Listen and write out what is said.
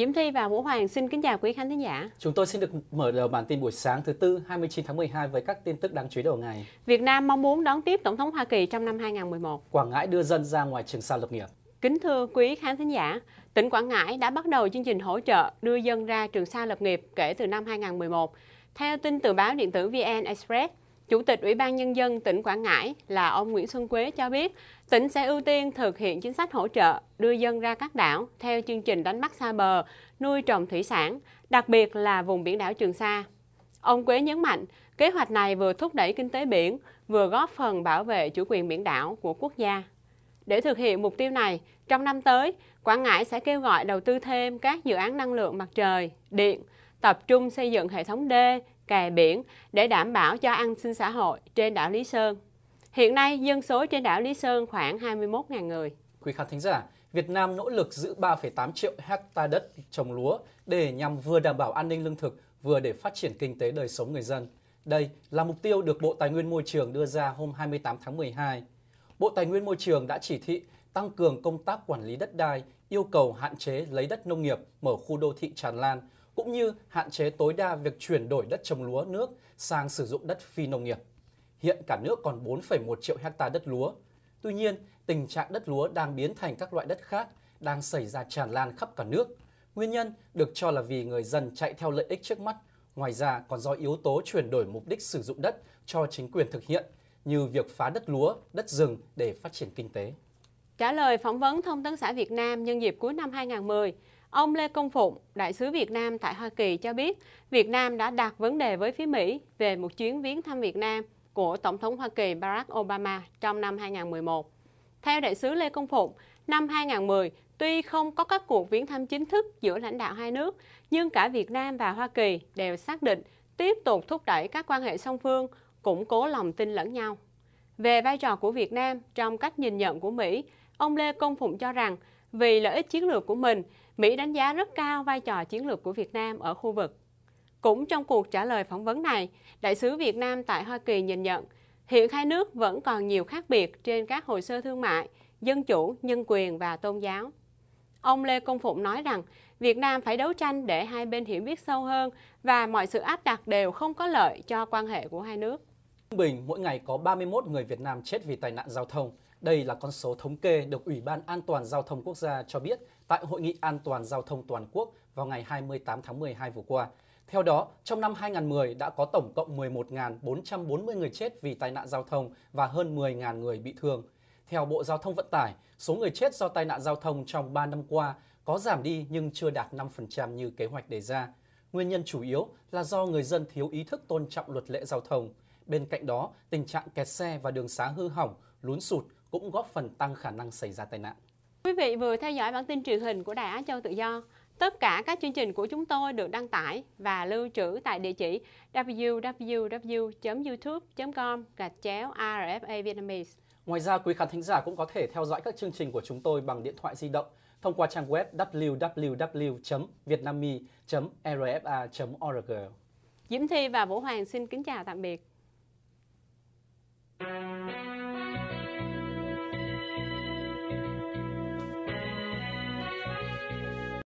Diễm Thi và Vũ Hoàng xin kính chào quý khán thính giả. Chúng tôi xin được mở đầu bản tin buổi sáng thứ tư 29 tháng 12 với các tin tức đáng chú ý đầu ngày. Việt Nam mong muốn đón tiếp Tổng thống Hoa Kỳ trong năm 2011. Quảng Ngãi đưa dân ra ngoài Trường Sa lập nghiệp. Kính thưa quý khán thính giả, tỉnh Quảng Ngãi đã bắt đầu chương trình hỗ trợ đưa dân ra Trường Sa lập nghiệp kể từ năm 2011. Theo tin từ báo điện tử VN Express, Chủ tịch Ủy ban Nhân dân tỉnh Quảng Ngãi là ông Nguyễn Xuân Quế cho biết, tỉnh sẽ ưu tiên thực hiện chính sách hỗ trợ đưa dân ra các đảo theo chương trình đánh bắt xa bờ, nuôi trồng thủy sản, đặc biệt là vùng biển đảo Trường Sa. Ông Quế nhấn mạnh, kế hoạch này vừa thúc đẩy kinh tế biển, vừa góp phần bảo vệ chủ quyền biển đảo của quốc gia. Để thực hiện mục tiêu này, trong năm tới, Quảng Ngãi sẽ kêu gọi đầu tư thêm các dự án năng lượng mặt trời, điện, tập trung xây dựng hệ thống đê, kè biển để đảm bảo cho an sinh xã hội trên đảo Lý Sơn. Hiện nay, dân số trên đảo Lý Sơn khoảng 21.000 người. Quý khán thính giả, Việt Nam nỗ lực giữ 3,8 triệu hecta đất trồng lúa để nhằm vừa đảm bảo an ninh lương thực, vừa để phát triển kinh tế đời sống người dân. Đây là mục tiêu được Bộ Tài nguyên Môi trường đưa ra hôm 28 tháng 12. Bộ Tài nguyên Môi trường đã chỉ thị tăng cường công tác quản lý đất đai, yêu cầu hạn chế lấy đất nông nghiệp mở khu đô thị tràn lan, cũng như hạn chế tối đa việc chuyển đổi đất trồng lúa nước sang sử dụng đất phi nông nghiệp. Hiện cả nước còn 4,1 triệu hecta đất lúa. Tuy nhiên, tình trạng đất lúa đang biến thành các loại đất khác đang xảy ra tràn lan khắp cả nước. Nguyên nhân được cho là vì người dân chạy theo lợi ích trước mắt, ngoài ra còn do yếu tố chuyển đổi mục đích sử dụng đất cho chính quyền thực hiện, như việc phá đất lúa, đất rừng để phát triển kinh tế. Trả lời phỏng vấn Thông tấn xã Việt Nam nhân dịp cuối năm 2010, Ông Lê Công Phụng, đại sứ Việt Nam tại Hoa Kỳ cho biết Việt Nam đã đặt vấn đề với phía Mỹ về một chuyến viếng thăm Việt Nam của Tổng thống Hoa Kỳ Barack Obama trong năm 2011. Theo đại sứ Lê Công Phụng, năm 2010 tuy không có các cuộc viếng thăm chính thức giữa lãnh đạo hai nước, nhưng cả Việt Nam và Hoa Kỳ đều xác định tiếp tục thúc đẩy các quan hệ song phương, củng cố lòng tin lẫn nhau. Về vai trò của Việt Nam trong cách nhìn nhận của Mỹ, ông Lê Công Phụng cho rằng vì lợi ích chiến lược của mình, Mỹ đánh giá rất cao vai trò chiến lược của Việt Nam ở khu vực. Cũng trong cuộc trả lời phỏng vấn này, Đại sứ Việt Nam tại Hoa Kỳ nhìn nhận, hiện hai nước vẫn còn nhiều khác biệt trên các hồ sơ thương mại, dân chủ, nhân quyền và tôn giáo. Ông Lê Công Phụng nói rằng, Việt Nam phải đấu tranh để hai bên hiểu biết sâu hơn và mọi sự áp đặt đều không có lợi cho quan hệ của hai nước. Trung bình, mỗi ngày có 31 người Việt Nam chết vì tai nạn giao thông, đây là con số thống kê được Ủy ban An toàn Giao thông Quốc gia cho biết tại Hội nghị An toàn Giao thông Toàn quốc vào ngày 28 tháng 12 vừa qua. Theo đó, trong năm 2010 đã có tổng cộng 11.440 người chết vì tai nạn giao thông và hơn 10.000 người bị thương. Theo Bộ Giao thông Vận tải, số người chết do tai nạn giao thông trong 3 năm qua có giảm đi nhưng chưa đạt 5% như kế hoạch đề ra. Nguyên nhân chủ yếu là do người dân thiếu ý thức tôn trọng luật lệ giao thông. Bên cạnh đó, tình trạng kẹt xe và đường xá hư hỏng, lún sụt cũng góp phần tăng khả năng xảy ra tai nạn. Quý vị vừa theo dõi bản tin truyền hình của Đài Á Châu Tự Do. Tất cả các chương trình của chúng tôi được đăng tải và lưu trữ tại địa chỉ www.youtube.com gạch chéo RFA Vietnamese. Ngoài ra, quý khán thính giả cũng có thể theo dõi các chương trình của chúng tôi bằng điện thoại di động thông qua trang web www.vietnami.rfa.org. Diễm Thi và Vũ Hoàng xin kính chào tạm biệt.